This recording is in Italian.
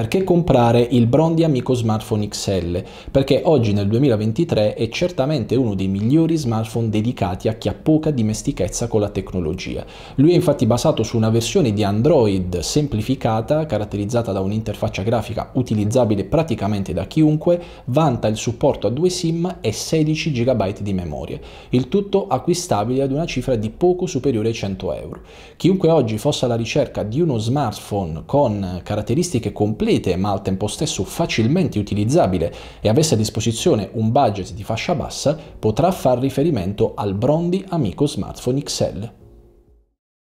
Perché comprare il Brondi Amico Smartphone XL? Perché oggi nel 2023 è certamente uno dei migliori smartphone dedicati a chi ha poca dimestichezza con la tecnologia. Lui è infatti basato su una versione di Android semplificata, caratterizzata da un'interfaccia grafica utilizzabile praticamente da chiunque, vanta il supporto a due SIM e 16 GB di memoria. Il tutto acquistabile ad una cifra di poco superiore ai 100 euro. Chiunque oggi fosse alla ricerca di uno smartphone con caratteristiche complete servite, ma al tempo stesso facilmente utilizzabile e avesse a disposizione un budget di fascia bassa, potrà far riferimento al Brondi Amico Smartphone XL.